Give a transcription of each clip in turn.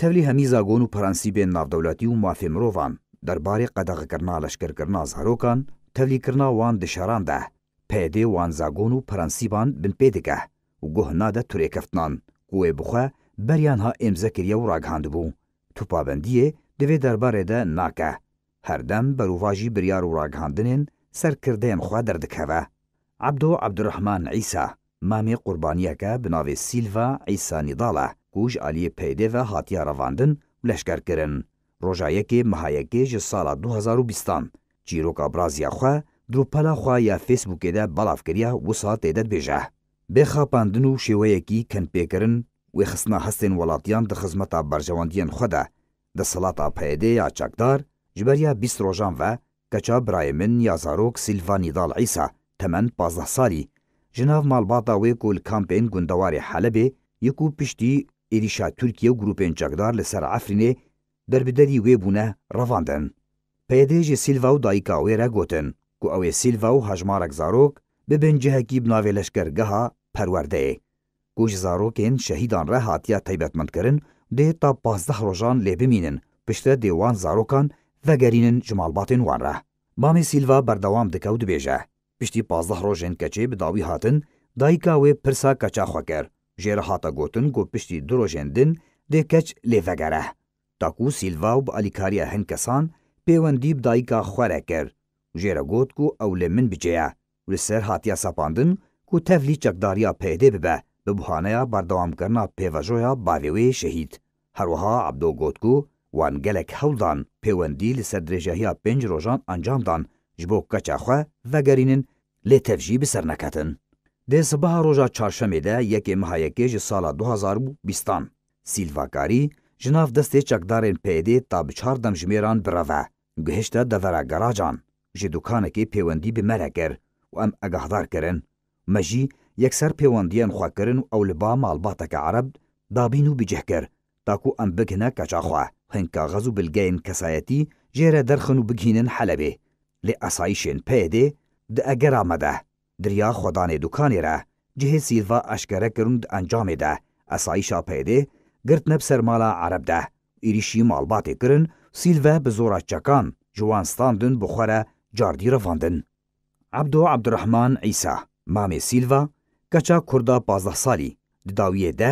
تەولی هەمیزاگۆن و پەرەنسی بێن ناودەولاتی و مافێ مرۆڤان دەربارەی قەدەغکردنا لەشکرکردنا زهرۆکان تەلیکردنا وان دشاراندا پێدێ وانزاگۆن و پەرەنسیبان بن پێ دکە و گۆهنادە تورێکەفتان گوێ بخوا بەریانها ئێمزە کریە و ڕاگهاندبوو توپابندیە دەوێت دەربارێدە ناکە هەردەم بەروواژی بریار و ڕاگهاندنێن سەرکردەیان خوا دەردکەوە عبدۆ عبدڕحمان عیسا مامێ قوربانیەکە بناوێ سیلڤ عیسانیداڵە ku ji aliyê peyde ve hatiya revandin û leşkerkirin. Rojayekê mihayekê ji sala 2020 çîroka Braziya xwe drupela xwe ya Facebookê de balavkiriya wisa tê de dibêje. Bêxapandin û şêweyekî kenpêkirin wê xisna hestên welatiyan di xizmeta berjewandiyên xwe de di silata peyde ya çakdar ji ber ya bîst rojan ve keça birayê min ya zarok Silva Nîdal Îsa temen pazdah salî ji nav malbata wê ku li kampên gundewarê Helebê yek û piştî êrişa Tirkiye û grupên cekdar li ser Efrînê derbiderî wê bûne revandin. Peyedê jî Silva û dayika wê re gotin ku ew ê Silva û hejmarek zarok bibin cihekî binavê leşkergeha perwerdeyê. Ku ji zarokên şehîdan re hatiya teybetmendkirin dê ta pazdeh rojan lê bimînin piştre dêwan zarokan vegerînin ji malbatên wan re. Bamê Silva berdewam dike û dibêje. Piştî pazdeh rojên keçê bi dawî hatin, dayika wê pirsa keça xwe kir جێر هاتەگوتن گۆ پشتی درۆژێندن دێکەچ لێڤەگەرە تاکو سیلڤاو بە ئەلیکاریە هەن کەسان پەیوەندی بدایکا خوارە کرد ژێرە گوت و ئەو لە من بجەیە لە سەر هاتیە سەپاندن و تەڤلی چەکداریا پێدێ ببە بە بوانەیە بەردەوامکردنا پێڤەژۆیا باوێوەیە شەهید هەروەها عبدۆ گوت و وانگەلێک هەڵدان پەیوەندی لە سەر درێژەهیا پێنج ڕۆژان ئەنجامدان ji bo keça xwe veggerînin lê tevjî bi ser neketin. د سبا روزا چهارشنبه ده یکی مهایکی جی سالا 2020 سیلواکاری جناف دسته چکدارین پیده تا بچار دم جمیران بروه گهشته دورا گراجان جی دکانکی پیوندی بمره کر و ام اگهدار کرن مجی یکسر پیوندیان خواه کرن و اولبا مالباتک عرب دابینو بجه کر تاکو ام بگنه کچا خواه هن کاغذ و بلگین کسایتی جیره درخن و بگینن حلبه لی اصایشین پیده ده اگر آمده دریا خودان دوکانی را جه سیلوا اشکره کرند انجام ده اسایشا پیده گرت نب سرمالا عرب ده ایریشی مالبات کرن سیلوا بزورا چکان جوانستاندن بخوره جاردی رواندن عبدو عبدالرحمن عیسی مام سیلوا کچا کردا 15 سالی د داویې ده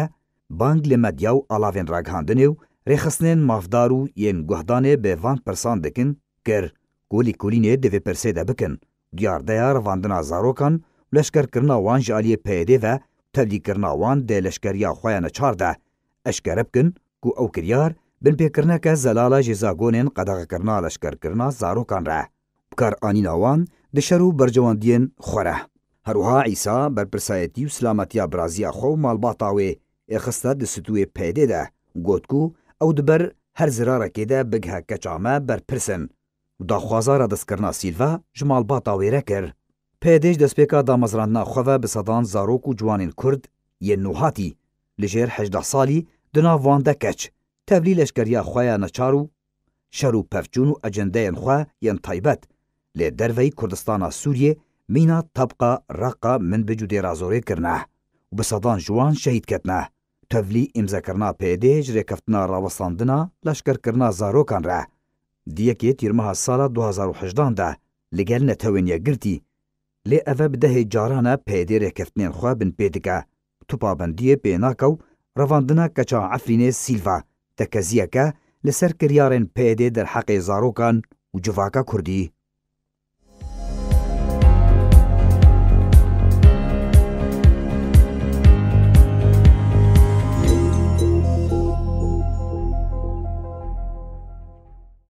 بانګ له مدیاو الاوین راګاندنه او رخصنن مافدارو یین ګهدانې به وان پرسان دکن کر ګولی کولینې د وی پرسه ده بکن Diyardeyar vandina zarokan, leşkerkirina wan ji aliyê PYD ve tevlîkirina wan dê leşkeriya xwe ne çar de eşkere bikin ku ew kiryar bin pêkirneke zelala jê zagonên qedexekirina leşkerkirina zarokan re. Bikar anîna wan di şer û bercewandiyên xwe re. Heruha Îsa berpirsayetî û silametiya Braziya xwe û malbata wê êxiste di stûyê PYD de got ku ew diber her zirarekê de bigheke çame berpirsin. Daxwazara destkirina Silva ji malbata wê re kir. Pêdêj destpêka damezrandina xwe ve bi sedan zarok û ciwanên Kurd yên nûhatî li jêr hejda salî di nav wan de keç. Tevlî leşkeriya xwe ya neçar û şer û pevçûn û ecendeyên xwe yên taybet lê derveyî Kurdistana Sûriyê mîna tabqa reqa min bi cudê razorê kirine û bi sedan jiwan şehîd ketine. Tevlî îmzekirina pêdê ji rêkeftina rawestandina leşkerkirina zarokan re. دیەکێ تیرمەها ساڵە 2010دا لەگەل نەتەوێنە گرتی لێ ئەڤە بدەهێ جارانە پێدێرە کەفتنێن خوا بن پێدەکە توپابندیە پێناکە و ڕەواندنا کەچا ئەفرینێ سیلڤ دەکەزیەکە لەسەر کریارێن پێدێ دەرحەقێ زارۆکان و جڤاکە کوردی